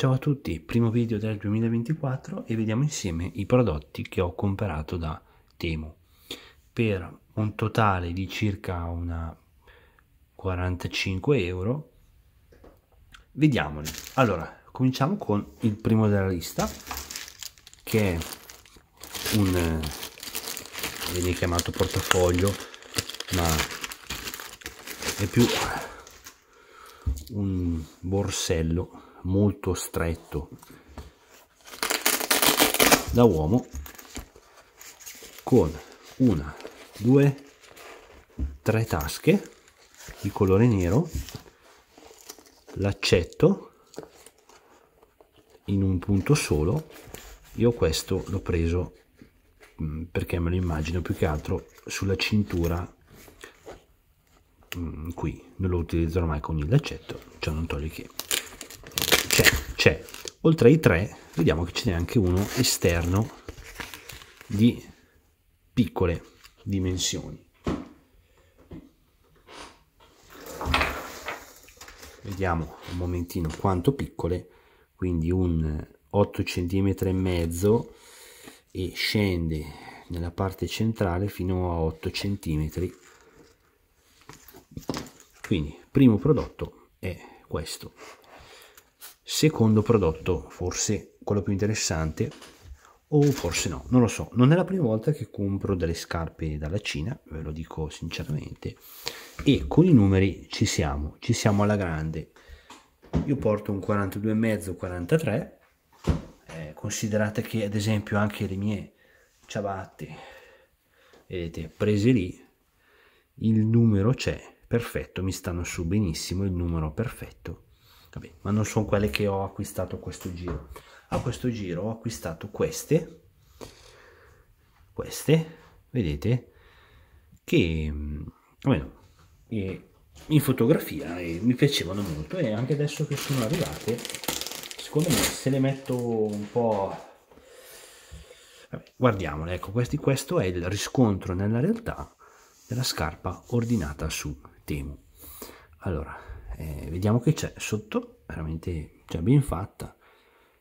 Ciao a tutti, primo video del 2024 e vediamo insieme i prodotti che ho comprato da Temu per un totale di circa una 45 euro. Vediamoli. Allora, cominciamo con il primo della lista che è un eh, viene chiamato portafoglio, ma è più un borsello molto stretto da uomo con una, due, tre tasche di colore nero, l'accetto in un punto solo. Io questo l'ho preso mm, perché me lo immagino più che altro sulla cintura mm, qui, non lo utilizzerò mai con il laccetto, ciò cioè non toglie che c'è. Oltre ai tre, vediamo che ce n'è anche uno esterno di piccole dimensioni. Vediamo un momentino quanto piccole, quindi un 8 cm e mezzo e scende nella parte centrale fino a 8 cm. Quindi, primo prodotto è questo. Secondo prodotto, forse quello più interessante, o forse no, non lo so. Non è la prima volta che compro delle scarpe dalla Cina, ve lo dico sinceramente. E con i numeri ci siamo, ci siamo alla grande. Io porto un 42,5, 43. Eh, considerate che ad esempio anche le mie ciabatte, vedete, prese lì, il numero c'è, perfetto, mi stanno su benissimo, il numero perfetto Vabbè, ma non sono quelle che ho acquistato a questo giro. A questo giro ho acquistato queste, queste, vedete, che mm, almeno in fotografia e mi piacevano molto e anche adesso che sono arrivate, secondo me se le metto un po' guardiamole, ecco, questi, questo è il riscontro nella realtà della scarpa ordinata su Temu. Allora, eh, vediamo che c'è sotto veramente già cioè, ben fatta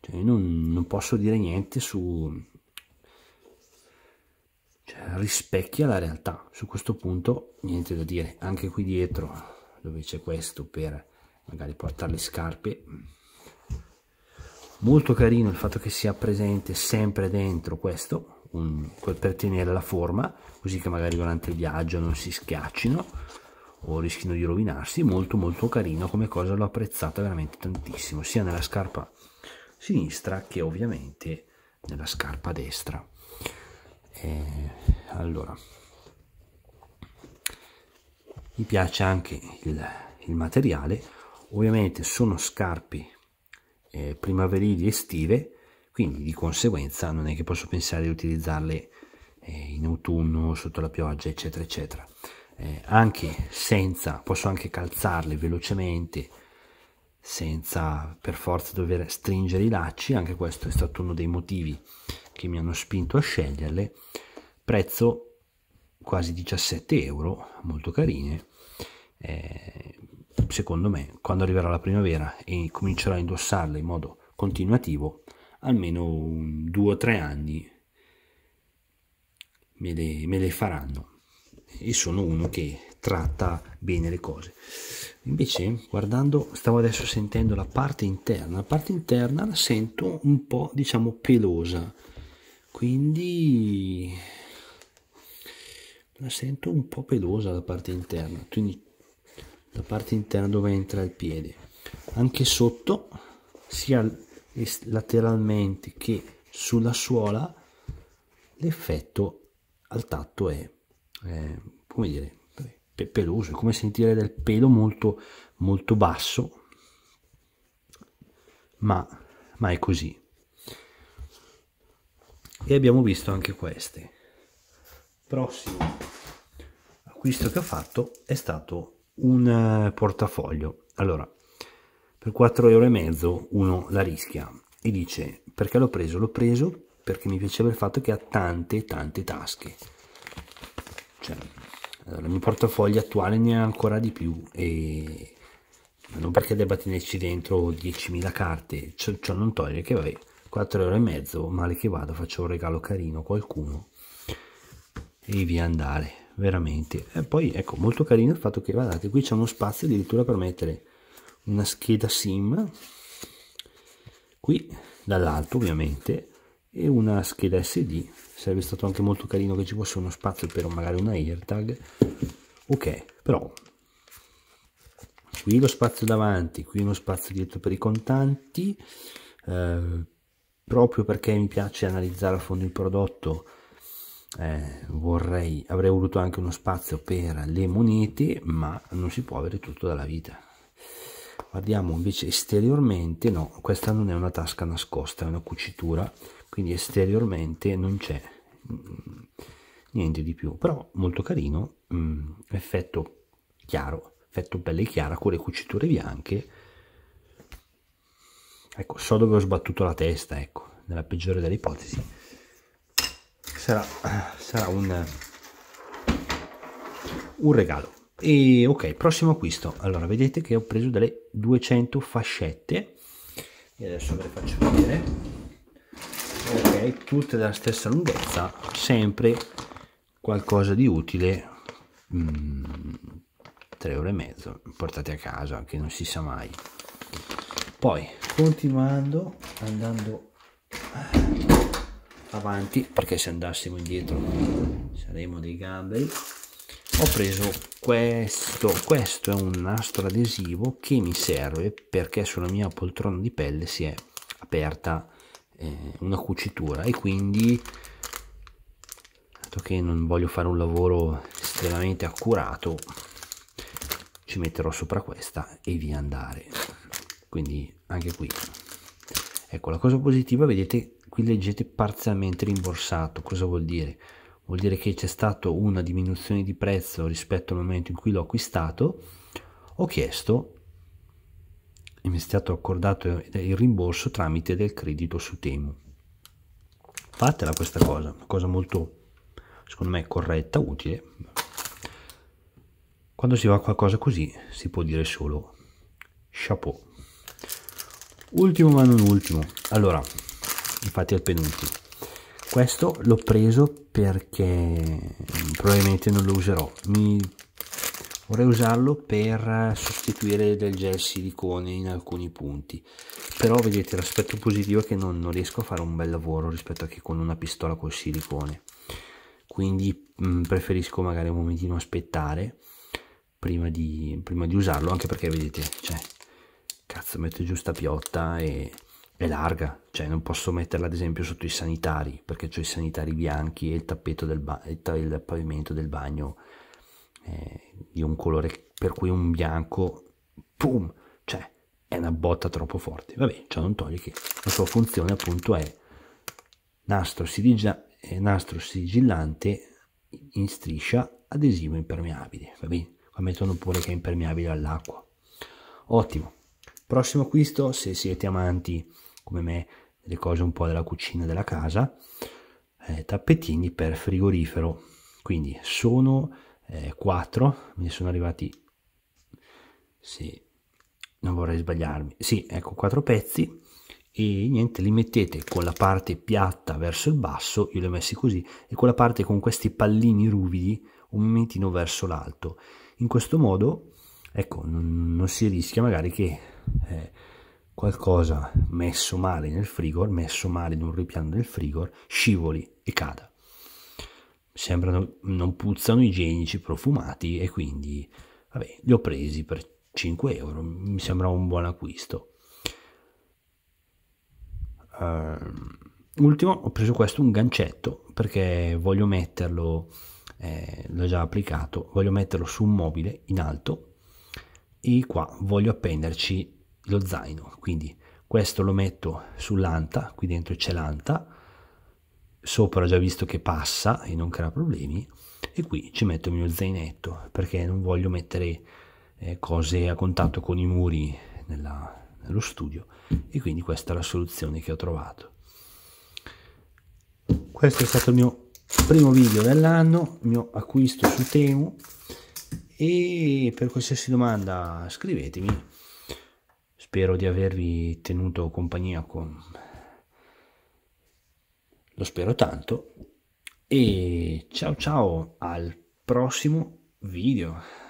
cioè, non, non, posso dire niente su cioè, rispecchia la realtà su questo punto niente da dire anche qui dietro dove c'è questo per magari portare le scarpe molto carino il fatto che sia presente sempre dentro questo un, per tenere la forma così che magari durante il viaggio non si schiaccino o rischino di rovinarsi molto molto carino come cosa l'ho apprezzata veramente tantissimo sia nella scarpa sinistra che ovviamente nella scarpa destra eh, allora mi piace anche il, il materiale ovviamente sono scarpe eh, primaverili estive quindi di conseguenza non è che posso pensare di utilizzarle eh, in autunno sotto la pioggia eccetera eccetera eh, anche senza, posso anche calzarle velocemente senza per forza dover stringere i lacci, anche questo è stato uno dei motivi che mi hanno spinto a sceglierle, prezzo quasi 17 euro, molto carine, eh, secondo me quando arriverà la primavera e comincerò a indossarle in modo continuativo, almeno due o tre anni me le, me le faranno e sono uno che tratta bene le cose. Invece, guardando, stavo adesso sentendo la parte interna, la parte interna la sento un po', diciamo, pelosa, quindi la sento un po' pelosa la parte interna, quindi la parte interna dove entra il piede. Anche sotto, sia lateralmente che sulla suola, l'effetto al tatto è eh, come dire, pe peloso, è come sentire del pelo molto, molto basso, ma, ma è così. E abbiamo visto anche queste. Prossimo acquisto che ho fatto è stato un eh, portafoglio. Allora, per 4,5 euro uno la rischia e dice perché l'ho preso? L'ho preso perché mi piaceva il fatto che ha tante tante tasche cioè, il mio portafoglio attuale ne ha ancora di più e non perché debba tenerci dentro 10.000 carte, ciò, ciò non toglie che vabbè, 4 euro e mezzo, male che vada, faccio un regalo carino a qualcuno e via andare, veramente. E poi ecco, molto carino il fatto che, guardate, qui c'è uno spazio addirittura per mettere una scheda SIM, qui dall'alto ovviamente, e una scheda SD, sarebbe stato anche molto carino che ci fosse uno spazio per magari una AirTag, ok, però qui lo spazio davanti, qui uno spazio dietro per i contanti, eh, proprio perché mi piace analizzare a fondo il prodotto, eh, vorrei, avrei voluto anche uno spazio per le monete, ma non si può avere tutto dalla vita. Guardiamo invece esteriormente, no, questa non è una tasca nascosta, è una cucitura, quindi esteriormente non c'è mm, niente di più però molto carino mh, mm, effetto chiaro effetto bella e chiara con le cuciture bianche ecco so dove ho sbattuto la testa ecco nella peggiore delle ipotesi sarà, sarà un, un regalo e ok prossimo acquisto allora vedete che ho preso delle 200 fascette e adesso ve le faccio vedere tutte della stessa lunghezza sempre qualcosa di utile mm, tre ore e mezzo portate a casa che non si sa mai poi continuando andando eh, avanti perché se andassimo indietro saremmo dei gamberi ho preso questo questo è un nastro adesivo che mi serve perché sulla mia poltrona di pelle si è aperta eh, una cucitura e quindi dato che non voglio fare un lavoro estremamente accurato ci metterò sopra questa e via andare quindi anche qui ecco la cosa positiva vedete qui leggete parzialmente rimborsato cosa vuol dire vuol dire che c'è stata una diminuzione di prezzo rispetto al momento in cui l'ho acquistato ho chiesto mi è stato accordato il rimborso tramite del credito su Temu. Fatela questa cosa, una cosa molto, secondo me, corretta, utile. Quando si va a qualcosa così si può dire solo chapeau. Ultimo ma non ultimo, allora, infatti al il penultimo. Questo l'ho preso perché probabilmente non lo userò. Mi vorrei usarlo per sostituire del gel silicone in alcuni punti però vedete l'aspetto positivo è che non, non, riesco a fare un bel lavoro rispetto a che con una pistola col silicone quindi mh, mm, preferisco magari un momentino aspettare prima di, prima di usarlo anche perché vedete cioè cazzo metto giusta piotta e è larga, cioè non posso metterla ad esempio sotto i sanitari perché ho i sanitari bianchi e il tappeto del il, il pavimento del bagno eh, di un colore per cui un bianco, boom, cioè è una botta troppo forte. Vabbè, ciò non toglie che la sua funzione appunto è nastro, siligia, eh, nastro sigillante in striscia adesivo impermeabile, va bene? Qua mettono pure che è impermeabile all'acqua. Ottimo. Prossimo acquisto, se siete amanti come me delle cose un po' della cucina della casa, eh, tappetini per frigorifero. Quindi sono eh, 4, mi sono arrivati, sì, non vorrei sbagliarmi, sì, ecco 4 pezzi e niente, li mettete con la parte piatta verso il basso, io li ho messi così, e con la parte con questi pallini ruvidi un momentino verso l'alto. In questo modo, ecco, non, non si rischia magari che... Eh, qualcosa messo male nel frigor, messo male in un ripiano del frigor, scivoli e cada sembrano, non puzzano igienici, profumati e quindi vabbè, li ho presi per 5 euro, mi sembra un buon acquisto. Uh, ultimo, ho preso questo, un gancetto, perché voglio metterlo, eh, l'ho già applicato, voglio metterlo su un mobile in alto e qua voglio appenderci lo zaino, quindi questo lo metto sull'anta, qui dentro c'è l'anta, sopra ho già visto che passa e non crea problemi e qui ci metto il mio zainetto perché non voglio mettere eh, cose a contatto con i muri nella, nello studio e quindi questa è la soluzione che ho trovato questo è stato il mio primo video dell'anno il mio acquisto su Temu e per qualsiasi domanda scrivetemi spero di avervi tenuto compagnia con lo spero tanto e ciao ciao al prossimo video.